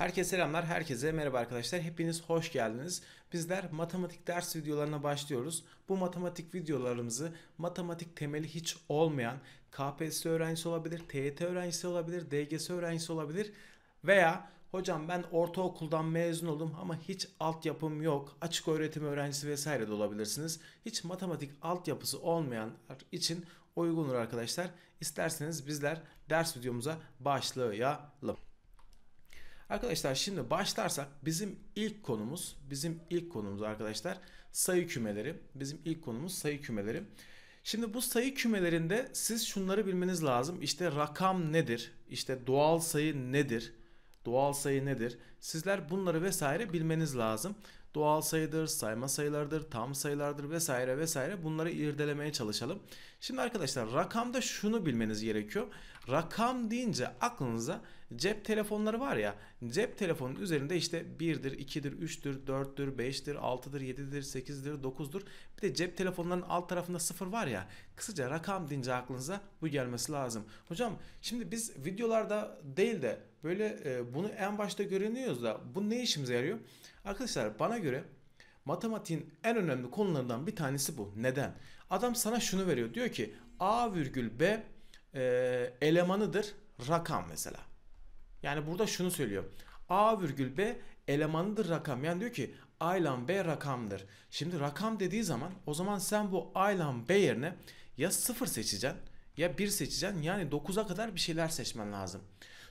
Herkese selamlar, herkese merhaba arkadaşlar. Hepiniz hoş geldiniz. Bizler matematik ders videolarına başlıyoruz. Bu matematik videolarımızı matematik temeli hiç olmayan KPSS öğrencisi olabilir, TYT öğrencisi olabilir, DGS öğrencisi olabilir veya hocam ben ortaokuldan mezun oldum ama hiç altyapım yok. Açık öğretim öğrencisi vesaire de olabilirsiniz. Hiç matematik altyapısı olmayanlar için uygundur arkadaşlar. İsterseniz bizler ders videomuza başlayalım. Arkadaşlar şimdi başlarsak bizim ilk konumuz, bizim ilk konumuz arkadaşlar sayı kümeleri. Bizim ilk konumuz sayı kümeleri. Şimdi bu sayı kümelerinde siz şunları bilmeniz lazım. İşte rakam nedir? İşte doğal sayı nedir? Doğal sayı nedir? Sizler bunları vesaire bilmeniz lazım. Doğal sayıdır, sayma sayılardır, tam sayılardır vesaire vesaire bunları irdelemeye çalışalım. Şimdi arkadaşlar rakamda şunu bilmeniz gerekiyor. Rakam deyince aklınıza Cep telefonları var ya cep telefonun üzerinde işte 1'dir, 2'dir, 3'tür, 4'tür, 5'tir, 6'dır, 7'dir, 8'dir, 9'dur. Bir de cep telefonlarının alt tarafında 0 var ya kısaca rakam deyince aklınıza bu gelmesi lazım. Hocam şimdi biz videolarda değil de böyle e, bunu en başta görünüyoruz da bu ne işimize yarıyor? Arkadaşlar bana göre matematiğin en önemli konularından bir tanesi bu. Neden? Adam sana şunu veriyor. Diyor ki A virgül B e, elemanıdır rakam mesela. Yani burada şunu söylüyor. A virgül B elemanıdır rakam. Yani diyor ki A ile B rakamdır. Şimdi rakam dediği zaman o zaman sen bu A ile B yerine ya 0 seçeceksin ya 1 seçeceksin. Yani 9'a kadar bir şeyler seçmen lazım.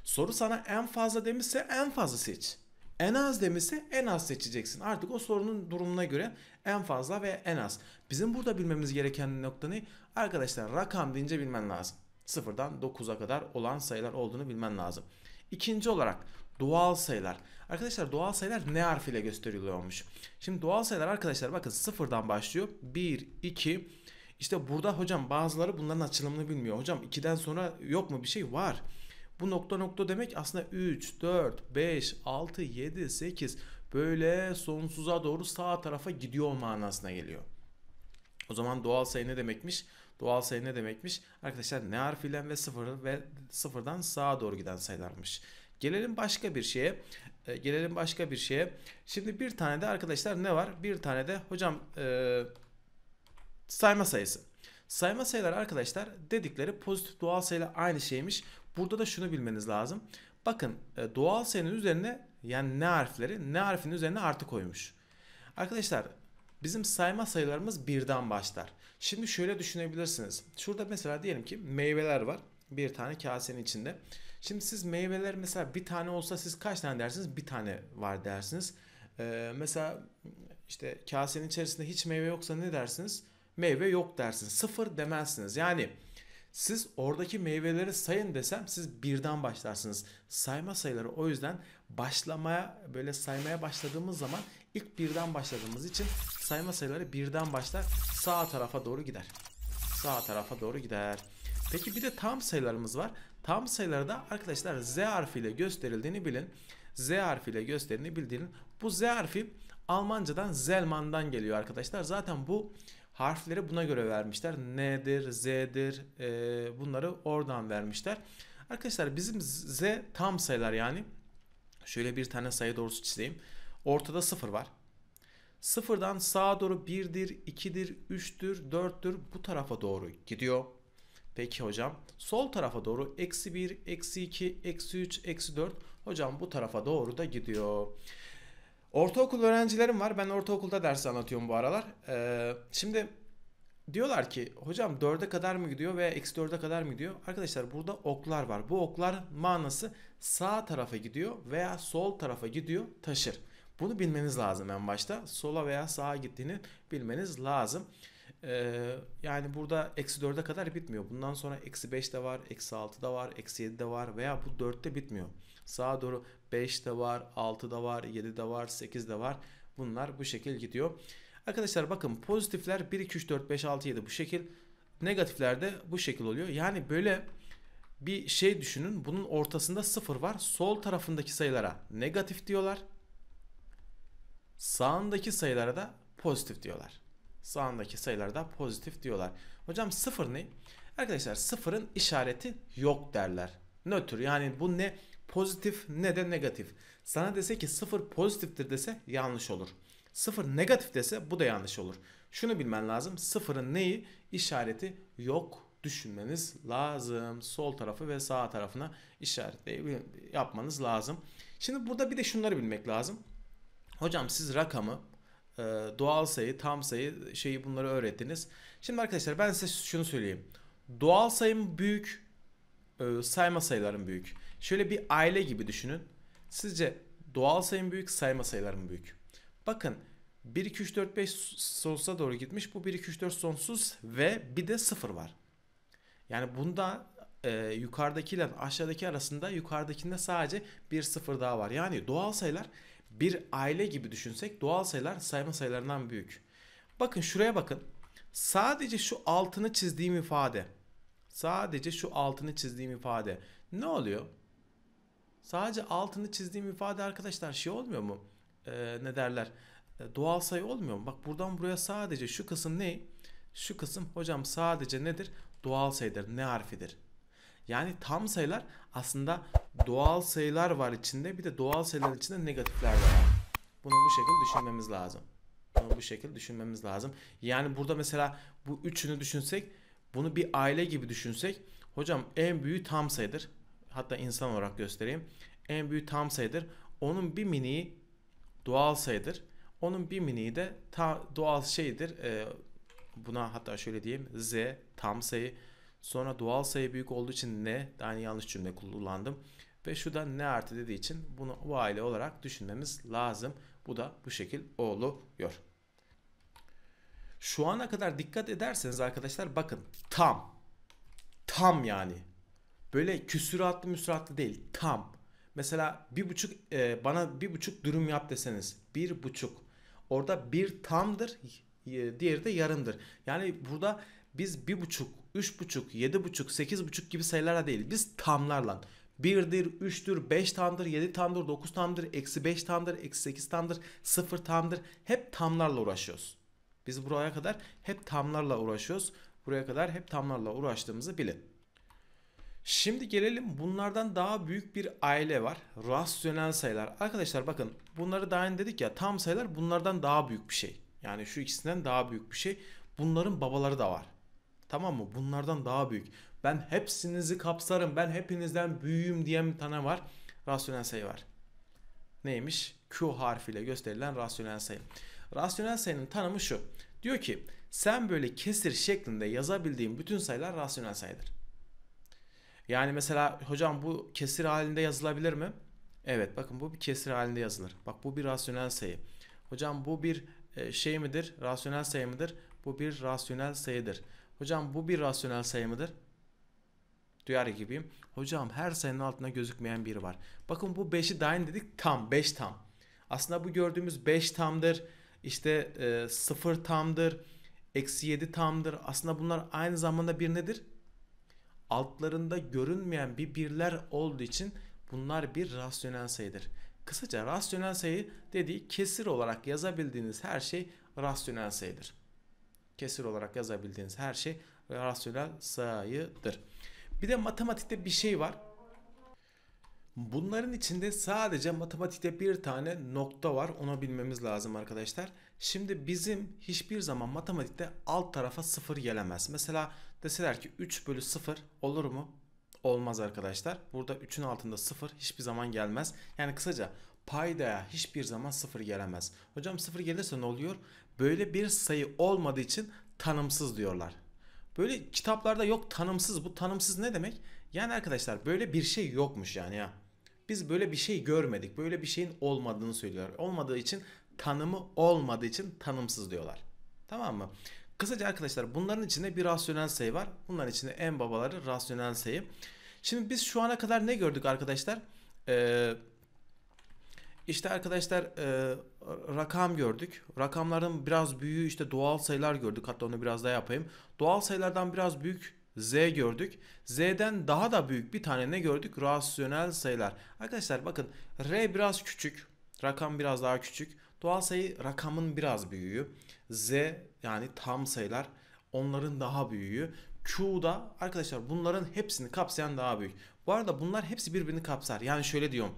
Soru sana en fazla demişse en fazla seç. En az demişse en az seçeceksin. Artık o sorunun durumuna göre en fazla ve en az. Bizim burada bilmemiz gereken nokta ne? Arkadaşlar rakam deyince bilmen lazım. Sıfırdan 9'a kadar olan sayılar olduğunu bilmen lazım. İkinci olarak doğal sayılar. Arkadaşlar doğal sayılar ne harfiyle gösteriliyormuş? Şimdi doğal sayılar arkadaşlar bakın sıfırdan başlıyor. 1, 2, İşte burada hocam bazıları bunların açılımını bilmiyor. Hocam 2'den sonra yok mu bir şey? Var. Bu nokta nokta demek aslında 3, 4, 5, 6, 7, 8 böyle sonsuza doğru sağ tarafa gidiyor manasına geliyor. O zaman doğal sayı ne demekmiş? Doğal sayı ne demekmiş? Arkadaşlar ne harfiyle ve sıfır ve sıfırdan sağa doğru giden sayılarmış. Gelelim başka bir şeye. E, gelelim başka bir şeye. Şimdi bir tane de arkadaşlar ne var? Bir tane de hocam e, sayma sayısı. Sayma sayılar arkadaşlar dedikleri pozitif doğal sayıyla aynı şeymiş. Burada da şunu bilmeniz lazım. Bakın e, doğal sayının üzerine yani ne harfleri ne harfin üzerine artı koymuş. Arkadaşlar bizim sayma sayılarımız birden başlar. Şimdi şöyle düşünebilirsiniz. Şurada mesela diyelim ki meyveler var. Bir tane kasenin içinde. Şimdi siz meyveler mesela bir tane olsa siz kaç tane dersiniz? Bir tane var dersiniz. Ee, mesela işte kasenin içerisinde hiç meyve yoksa ne dersiniz? Meyve yok dersiniz. Sıfır demezsiniz. Yani siz oradaki meyveleri sayın desem siz birden başlarsınız. Sayma sayıları o yüzden başlamaya böyle saymaya başladığımız zaman İlk birden başladığımız için sayma sayıları birden başlar sağ tarafa doğru gider. Sağ tarafa doğru gider. Peki bir de tam sayılarımız var. Tam da arkadaşlar Z harfiyle gösterildiğini bilin. Z harfiyle gösterildiğini bildiğin. Bu Z harfi Almancadan Zelman'dan geliyor arkadaşlar. Zaten bu harfleri buna göre vermişler. N'dir, Z'dir e, bunları oradan vermişler. Arkadaşlar bizim Z tam sayılar yani. Şöyle bir tane sayı doğrusu çizeyim. Ortada sıfır var. Sıfırdan sağa doğru 1'dir, 2'dir, 3'tür, 4'tür bu tarafa doğru gidiyor. Peki hocam sol tarafa doğru eksi 1, eksi 2, eksi 3, eksi 4 hocam bu tarafa doğru da gidiyor. Ortaokul öğrencilerim var. Ben ortaokulda ders anlatıyorum bu aralar. Ee, şimdi diyorlar ki hocam 4'e kadar mı gidiyor veya eksi 4'e kadar mı gidiyor? Arkadaşlar burada oklar var. Bu oklar manası sağ tarafa gidiyor veya sol tarafa gidiyor taşır. Bunu bilmeniz lazım en başta. Sola veya sağa gittiğini bilmeniz lazım. Ee, yani burada eksi 4'e kadar bitmiyor. Bundan sonra eksi 5 de var, eksi 6 da var, eksi 7 de var veya bu 4'te bitmiyor. Sağa doğru 5 de var, 6 da var, 7 de var, 8 de var. Bunlar bu şekil gidiyor. Arkadaşlar bakın pozitifler 1, 2, 3, 4, 5, 6, 7 bu şekil. Negatifler de bu şekil oluyor. Yani böyle bir şey düşünün. Bunun ortasında sıfır var. Sol tarafındaki sayılara negatif diyorlar. Sağındaki sayılara da pozitif diyorlar. Sağındaki sayılara da pozitif diyorlar. Hocam sıfır ne? Arkadaşlar sıfırın işareti yok derler. Nötr yani bu ne pozitif ne de negatif. Sana dese ki sıfır pozitiftir dese yanlış olur. Sıfır negatif dese bu da yanlış olur. Şunu bilmen lazım. Sıfırın neyi? işareti yok düşünmeniz lazım. Sol tarafı ve sağ tarafına işaret yapmanız lazım. Şimdi burada bir de şunları bilmek lazım. Hocam siz rakamı, e, doğal sayı, tam sayı şeyi bunları öğrettiniz. Şimdi arkadaşlar ben size şunu söyleyeyim. Doğal sayım büyük, e, sayma sayılarım büyük. Şöyle bir aile gibi düşünün. Sizce doğal sayım büyük, sayma sayılarım büyük. Bakın 1 2 3 4 5 sonsuza doğru gitmiş. Bu 1 2 3 4 sonsuz ve bir de 0 var. Yani bunda e, yukarıdaki ile aşağıdaki arasında yukarıdakinde sadece bir sıfır daha var. Yani doğal sayılar bir aile gibi düşünsek doğal sayılar sayma sayılarından büyük. Bakın şuraya bakın. Sadece şu altını çizdiğim ifade. Sadece şu altını çizdiğim ifade. Ne oluyor? Sadece altını çizdiğim ifade arkadaşlar şey olmuyor mu? Ee, ne derler? Ee, doğal sayı olmuyor mu? Bak buradan buraya sadece şu kısım ne? Şu kısım hocam sadece nedir? Doğal sayıdır. Ne harfidir? Yani tam sayılar aslında doğal sayılar var içinde. Bir de doğal sayılar içinde negatifler var. Bunu bu şekilde düşünmemiz lazım. Bunu bu şekilde düşünmemiz lazım. Yani burada mesela bu üçünü düşünsek, bunu bir aile gibi düşünsek, hocam en büyüğü tam sayıdır. Hatta insan olarak göstereyim. En büyüğü tam sayıdır. Onun bir miniği doğal sayıdır. Onun bir miniği de ta, doğal şeydir. E, buna hatta şöyle diyeyim. Z tam sayı Sonra doğal sayı büyük olduğu için ne? Yani yanlış cümle kullandım. Ve şu da ne artı dediği için bunu bu aile olarak düşünmemiz lazım. Bu da bu şekil oluyor. Şu ana kadar dikkat ederseniz arkadaşlar bakın tam. Tam yani. Böyle küsüratlı müsüratlı değil. Tam. Mesela bir buçuk e, bana bir buçuk durum yap deseniz. Bir buçuk. Orada bir tamdır. Diğeri de yarımdır. Yani burada biz bir buçuk 3.5, 7.5, 8.5 gibi sayılarla değil. Biz tamlarla 1'dir, 3'tür, 5 tamdır, 7 tamdır, 9 tamdır, eksi 5 tamdır, eksi 8 tamdır, 0 tamdır. Hep tamlarla uğraşıyoruz. Biz buraya kadar hep tamlarla uğraşıyoruz. Buraya kadar hep tamlarla uğraştığımızı bilin. Şimdi gelelim bunlardan daha büyük bir aile var. Rasyonel sayılar. Arkadaşlar bakın bunları daha önce dedik ya tam sayılar bunlardan daha büyük bir şey. Yani şu ikisinden daha büyük bir şey. Bunların babaları da var. Tamam mı? Bunlardan daha büyük. Ben hepsinizi kapsarım. Ben hepinizden büyüğüm diyen bir tane var. Rasyonel sayı var. Neymiş? Q harfiyle gösterilen rasyonel sayı. Rasyonel sayının tanımı şu. Diyor ki sen böyle kesir şeklinde yazabildiğin bütün sayılar rasyonel sayıdır. Yani mesela hocam bu kesir halinde yazılabilir mi? Evet bakın bu bir kesir halinde yazılır. Bak bu bir rasyonel sayı. Hocam bu bir e, şey midir? Rasyonel sayı mıdır? Bu bir rasyonel sayıdır. Hocam bu bir rasyonel sayı mıdır? Duyar gibiyim. Hocam her sayının altında gözükmeyen biri var. Bakın bu 5'i daim dedik tam 5 tam. Aslında bu gördüğümüz 5 tamdır. İşte 0 e, tamdır. Eksi 7 tamdır. Aslında bunlar aynı zamanda bir nedir? Altlarında görünmeyen bir birler olduğu için bunlar bir rasyonel sayıdır. Kısaca rasyonel sayı dediği kesir olarak yazabildiğiniz her şey rasyonel sayıdır kesir olarak yazabildiğiniz her şey rasyonel sayıdır. Bir de matematikte bir şey var. Bunların içinde sadece matematikte bir tane nokta var. Onu bilmemiz lazım arkadaşlar. Şimdi bizim hiçbir zaman matematikte alt tarafa sıfır gelemez. Mesela deseler ki 3 bölü 0 olur mu? Olmaz arkadaşlar. Burada 3'ün altında 0 hiçbir zaman gelmez. Yani kısaca paydaya hiçbir zaman 0 gelemez. Hocam 0 gelirse ne oluyor? böyle bir sayı olmadığı için tanımsız diyorlar. Böyle kitaplarda yok tanımsız. Bu tanımsız ne demek? Yani arkadaşlar böyle bir şey yokmuş yani ya. Biz böyle bir şey görmedik. Böyle bir şeyin olmadığını söylüyorlar. Olmadığı için tanımı olmadığı için tanımsız diyorlar. Tamam mı? Kısaca arkadaşlar bunların içinde bir rasyonel sayı var. Bunların içinde en babaları rasyonel sayı. Şimdi biz şu ana kadar ne gördük arkadaşlar? Ee, işte arkadaşlar e, rakam gördük. Rakamların biraz büyüğü işte doğal sayılar gördük. Hatta onu biraz daha yapayım. Doğal sayılardan biraz büyük Z gördük. Z'den daha da büyük bir tane ne gördük? Rasyonel sayılar. Arkadaşlar bakın R biraz küçük. Rakam biraz daha küçük. Doğal sayı rakamın biraz büyüğü. Z yani tam sayılar onların daha büyüğü. Q da arkadaşlar bunların hepsini kapsayan daha büyük. Bu arada bunlar hepsi birbirini kapsar. Yani şöyle diyorum.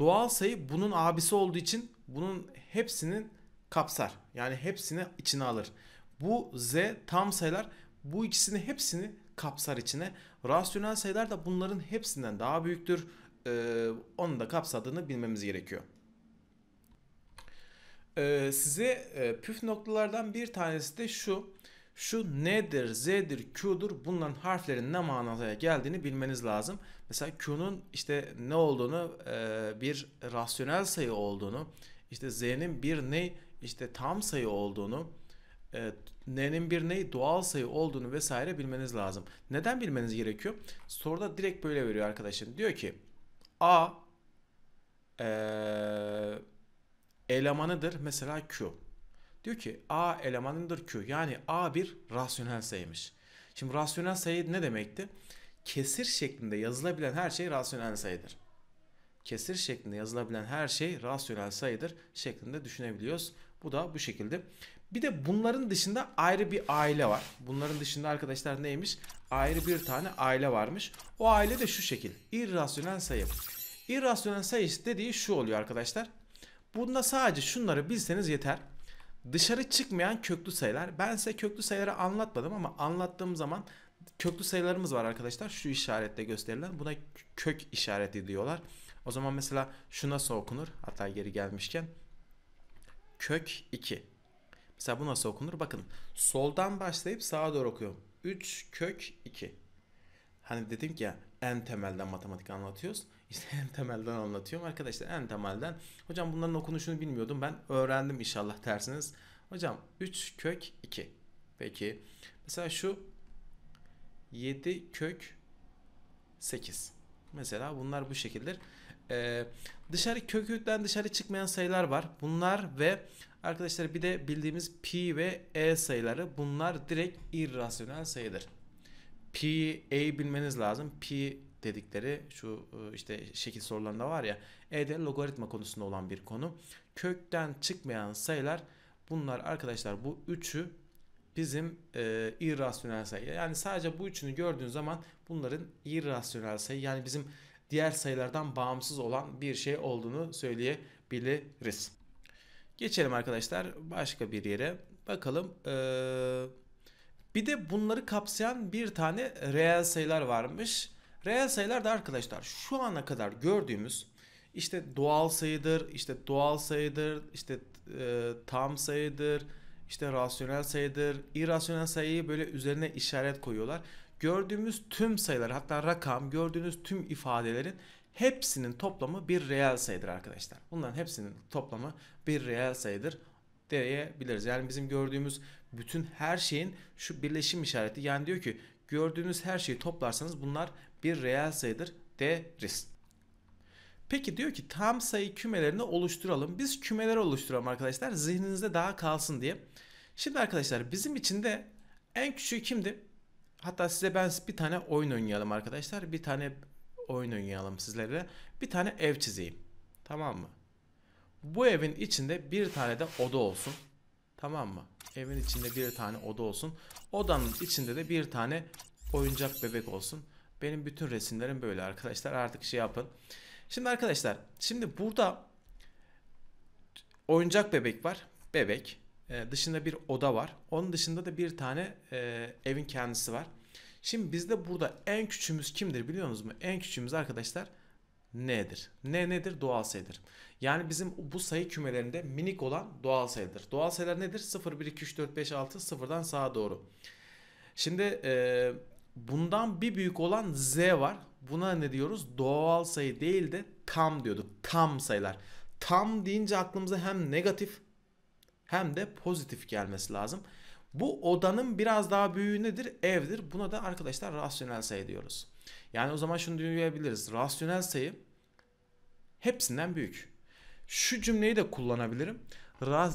Doğal sayı bunun abisi olduğu için bunun hepsinin kapsar. Yani hepsini içine alır. Bu z tam sayılar bu ikisini hepsini kapsar içine. Rasyonel sayılar da bunların hepsinden daha büyüktür. Ee, onu da kapsadığını bilmemiz gerekiyor. Ee, size e, püf noktalardan bir tanesi de şu. Şu N'dir, Z'dir, Q'dur bunların harflerin ne manaya geldiğini bilmeniz lazım. Mesela Q'nun işte ne olduğunu e, bir rasyonel sayı olduğunu, işte Z'nin bir ne işte tam sayı olduğunu, e, N'nin bir ney doğal sayı olduğunu vesaire bilmeniz lazım. Neden bilmeniz gerekiyor? Soruda direkt böyle veriyor arkadaşım. Diyor ki A e, elemanıdır mesela Q. Diyor ki A elemanındır Q. Yani A bir rasyonel sayıymış. Şimdi rasyonel sayı ne demekti? Kesir şeklinde yazılabilen her şey rasyonel sayıdır. Kesir şeklinde yazılabilen her şey rasyonel sayıdır şeklinde düşünebiliyoruz. Bu da bu şekilde. Bir de bunların dışında ayrı bir aile var. Bunların dışında arkadaşlar neymiş? Ayrı bir tane aile varmış. O aile de şu şekil. İrrasyonel sayı. İrrasyonel sayı dediği şu oluyor arkadaşlar. Bunda sadece şunları bilseniz yeter dışarı çıkmayan köklü sayılar. Ben size köklü sayıları anlatmadım ama anlattığım zaman köklü sayılarımız var arkadaşlar. Şu işaretle gösterilen buna kök işareti diyorlar. O zaman mesela şu nasıl okunur? Hatta geri gelmişken kök 2. Mesela bu nasıl okunur? Bakın soldan başlayıp sağa doğru okuyorum. 3 kök 2. Hani dedim ki ya en temelden matematik anlatıyoruz işte en temelden anlatıyorum. Arkadaşlar en temelden hocam bunların okunuşunu bilmiyordum ben öğrendim inşallah dersiniz. Hocam 3 kök 2. Peki mesela şu 7 kök 8. Mesela bunlar bu şekildir. Ee, dışarı kökünden dışarı çıkmayan sayılar var. Bunlar ve arkadaşlar bir de bildiğimiz pi ve e sayıları. Bunlar direkt irrasyonel sayıdır. Pi, e bilmeniz lazım. Pi, dedikleri şu e, işte şekil sorularında var ya E'de logaritma konusunda olan bir konu. Kökten çıkmayan sayılar bunlar arkadaşlar bu üçü bizim e, irrasyonel sayı. Yani sadece bu üçünü gördüğün zaman bunların irrasyonel sayı yani bizim diğer sayılardan bağımsız olan bir şey olduğunu söyleyebiliriz. Geçelim arkadaşlar başka bir yere. Bakalım ee, bir de bunları kapsayan bir tane reel sayılar varmış. Reel sayılar da arkadaşlar şu ana kadar gördüğümüz işte doğal sayıdır, işte doğal sayıdır, işte e, tam sayıdır, işte rasyonel sayıdır, irrasyonel sayıyı böyle üzerine işaret koyuyorlar. Gördüğümüz tüm sayılar hatta rakam, gördüğünüz tüm ifadelerin hepsinin toplamı bir reel sayıdır arkadaşlar. Bunların hepsinin toplamı bir reel sayıdır diyebiliriz. Yani bizim gördüğümüz bütün her şeyin şu birleşim işareti yani diyor ki gördüğünüz her şeyi toplarsanız bunlar bir reel sayıdır. D risk. Peki diyor ki tam sayı kümelerini oluşturalım. Biz kümeler oluşturalım arkadaşlar zihninizde daha kalsın diye. Şimdi arkadaşlar bizim için de en küçüğü kimdi? Hatta size ben bir tane oyun oynayalım arkadaşlar. Bir tane oyun oynayalım sizlere. Bir tane ev çizeyim. Tamam mı? Bu evin içinde bir tane de oda olsun. Tamam mı? Evin içinde bir tane oda olsun. Odanın içinde de bir tane oyuncak bebek olsun. Benim bütün resimlerim böyle arkadaşlar. Artık şey yapın. Şimdi arkadaşlar şimdi burada oyuncak bebek var. Bebek. Ee, dışında bir oda var. Onun dışında da bir tane e, evin kendisi var. Şimdi bizde burada en küçüğümüz kimdir biliyor musunuz? En küçüğümüz arkadaşlar nedir? Ne nedir? Doğal sayıdır. Yani bizim bu sayı kümelerinde minik olan doğal sayıdır. Doğal sayılar nedir? 0, 1, 2, 3, 4, 5, 6 sıfırdan sağa doğru. Şimdi e, Bundan bir büyük olan z var. Buna ne diyoruz? Doğal sayı değil de tam diyorduk. Tam sayılar. Tam deyince aklımıza hem negatif hem de pozitif gelmesi lazım. Bu odanın biraz daha büyüğü nedir? Evdir. Buna da arkadaşlar rasyonel sayı diyoruz. Yani o zaman şunu duyabiliriz: Rasyonel sayı hepsinden büyük. Şu cümleyi de kullanabilirim.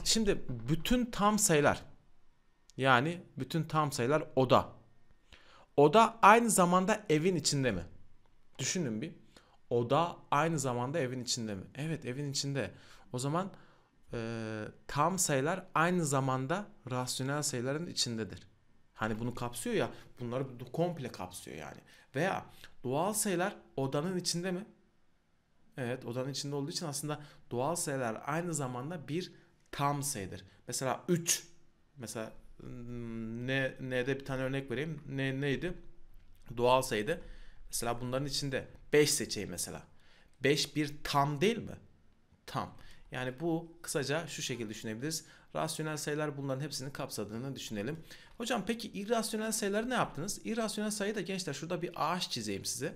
Şimdi bütün tam sayılar yani bütün tam sayılar oda Oda aynı zamanda evin içinde mi? Düşünün bir. Oda aynı zamanda evin içinde mi? Evet evin içinde. O zaman e, tam sayılar aynı zamanda rasyonel sayıların içindedir. Hani bunu kapsıyor ya bunları komple kapsıyor yani. Veya doğal sayılar odanın içinde mi? Evet odanın içinde olduğu için aslında doğal sayılar aynı zamanda bir tam sayıdır. Mesela 3 mesela ne N'de bir tane örnek vereyim. Ne neydi? Doğal sayıydı. Mesela bunların içinde 5 seçeği mesela. 5 bir tam değil mi? Tam. Yani bu kısaca şu şekilde düşünebiliriz. Rasyonel sayılar bunların hepsini kapsadığını düşünelim. Hocam peki irrasyonel sayıları ne yaptınız? İrrasyonel sayı da gençler şurada bir ağaç çizeyim size.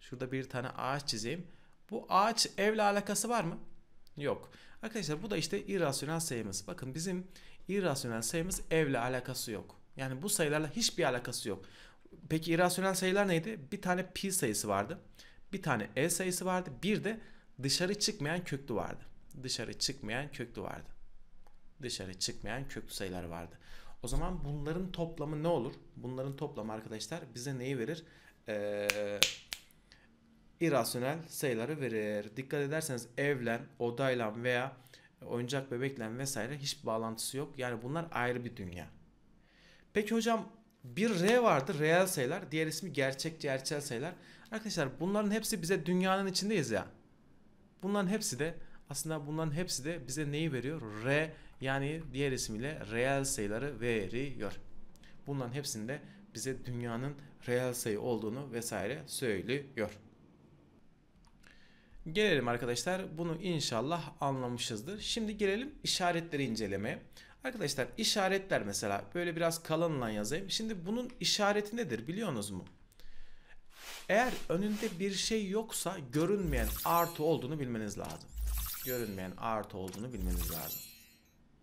Şurada bir tane ağaç çizeyim. Bu ağaç evle alakası var mı? Yok. Arkadaşlar bu da işte irrasyonel sayımız. Bakın bizim irrasyonel sayımız evle alakası yok. Yani bu sayılarla hiçbir alakası yok. Peki irrasyonel sayılar neydi? Bir tane pi sayısı vardı. Bir tane e sayısı vardı. Bir de dışarı çıkmayan köklü vardı. Dışarı çıkmayan köklü vardı. Dışarı çıkmayan köklü sayılar vardı. O zaman bunların toplamı ne olur? Bunların toplamı arkadaşlar bize neyi verir? Ee, irrasyonel sayıları verir. Dikkat ederseniz evlen, odaylan veya oyuncak bebekle vesaire hiçbir bağlantısı yok. Yani bunlar ayrı bir dünya. Peki hocam bir R vardı reel sayılar. Diğer ismi gerçek gerçel sayılar. Arkadaşlar bunların hepsi bize dünyanın içindeyiz ya. Bunların hepsi de aslında bunların hepsi de bize neyi veriyor? R yani diğer ismiyle reel sayıları veriyor. Bunların hepsinde bize dünyanın reel sayı olduğunu vesaire söylüyor. Gelelim arkadaşlar bunu inşallah anlamışızdır. Şimdi girelim işaretleri incelemeye. Arkadaşlar işaretler mesela böyle biraz kalınla yazayım. Şimdi bunun işareti nedir biliyorsunuz mu? Eğer önünde bir şey yoksa görünmeyen artı olduğunu bilmeniz lazım. Görünmeyen artı olduğunu bilmeniz lazım.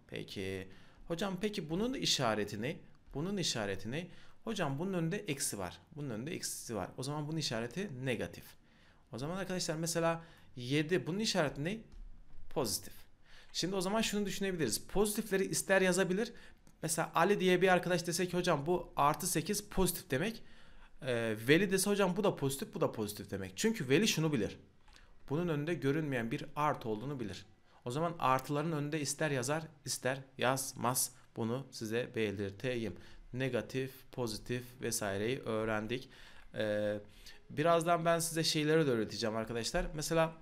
Peki hocam peki bunun işareti ne? Bunun işareti ne? Hocam bunun önünde eksi var. Bunun önünde eksisi var. O zaman bunun işareti negatif. O zaman arkadaşlar mesela 7 bunun işareti ne? Pozitif. Şimdi o zaman şunu düşünebiliriz. Pozitifleri ister yazabilir. Mesela Ali diye bir arkadaş dese ki hocam bu artı 8 pozitif demek. E, veli dese hocam bu da pozitif bu da pozitif demek. Çünkü Veli şunu bilir. Bunun önünde görünmeyen bir artı olduğunu bilir. O zaman artıların önünde ister yazar ister yazmaz. Bunu size belirteyim. Negatif, pozitif vesaireyi öğrendik. Ee, Birazdan ben size şeyleri de öğreteceğim arkadaşlar. Mesela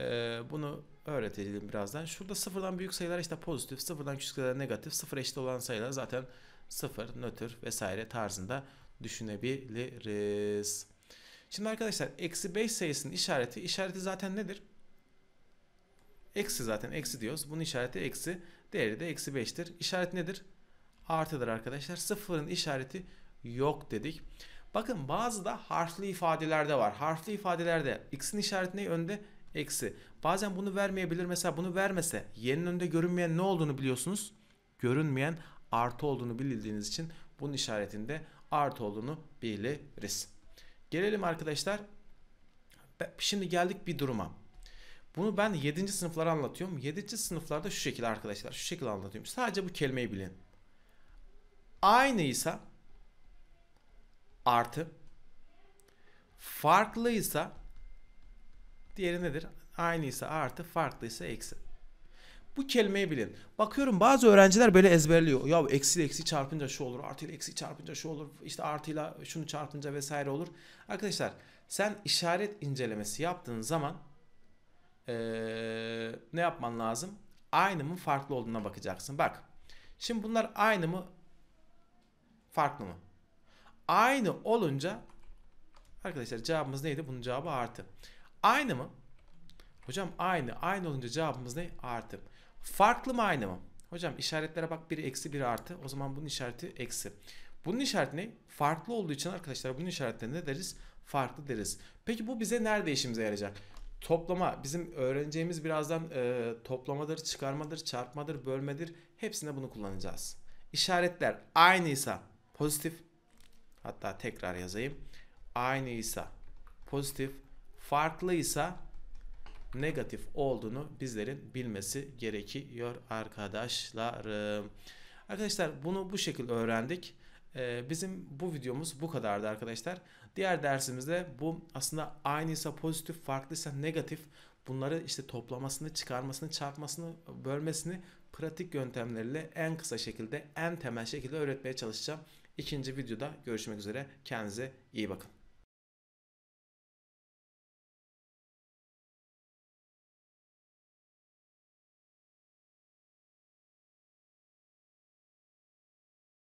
e, bunu öğretelim birazdan. Şurada sıfırdan büyük sayılar işte pozitif, sıfırdan küçük sayılar negatif, sıfır eşit olan sayılar zaten sıfır, nötr vesaire tarzında düşünebiliriz. Şimdi arkadaşlar eksi 5 sayısının işareti, işareti zaten nedir? Eksi zaten eksi diyoruz. Bunun işareti eksi. Değeri de eksi 5'tir. İşaret nedir? Artıdır arkadaşlar. Sıfırın işareti yok dedik. Bakın bazı da harfli ifadelerde var. Harfli ifadelerde x'in işaretini önde eksi. Bazen bunu vermeyebilir. Mesela bunu vermese y'nin önünde görünmeyen ne olduğunu biliyorsunuz. Görünmeyen artı olduğunu bildiğiniz için bunun işaretinde artı olduğunu biliriz. Gelelim arkadaşlar. Şimdi geldik bir duruma. Bunu ben 7. sınıflara anlatıyorum. 7. sınıflarda şu şekilde arkadaşlar. Şu şekilde anlatıyorum. Sadece bu kelimeyi bilin. Aynıysa artı farklıysa diğeri nedir? Aynıysa artı farklıysa eksi. Bu kelimeyi bilin. Bakıyorum bazı öğrenciler böyle ezberliyor. Ya eksi eksi çarpınca şu olur, artı ile eksi çarpınca şu olur, İşte artıyla şunu çarpınca vesaire olur. Arkadaşlar sen işaret incelemesi yaptığın zaman ee, ne yapman lazım? Aynı mı farklı olduğuna bakacaksın. Bak şimdi bunlar aynı mı farklı mı? Aynı olunca arkadaşlar cevabımız neydi? Bunun cevabı artı. Aynı mı? Hocam aynı. Aynı olunca cevabımız ne? Artı. Farklı mı aynı mı? Hocam işaretlere bak biri eksi biri artı. O zaman bunun işareti eksi. Bunun işareti ne? Farklı olduğu için arkadaşlar bunun işaretlerine ne deriz? Farklı deriz. Peki bu bize nerede işimize yarayacak? Toplama bizim öğreneceğimiz birazdan e, toplamadır, çıkarmadır, çarpmadır, bölmedir. Hepsinde bunu kullanacağız. İşaretler aynıysa pozitif, Hatta tekrar yazayım. Aynı ise pozitif, farklı ise negatif olduğunu bizlerin bilmesi gerekiyor arkadaşlarım. Arkadaşlar bunu bu şekilde öğrendik. Ee, bizim bu videomuz bu kadardı arkadaşlar. Diğer dersimizde bu aslında aynı ise pozitif, farklı ise negatif bunları işte toplamasını, çıkarmasını, çarpmasını, bölmesini pratik yöntemleriyle en kısa şekilde, en temel şekilde öğretmeye çalışacağım. İkinci videoda görüşmek üzere. Kendinize iyi bakın.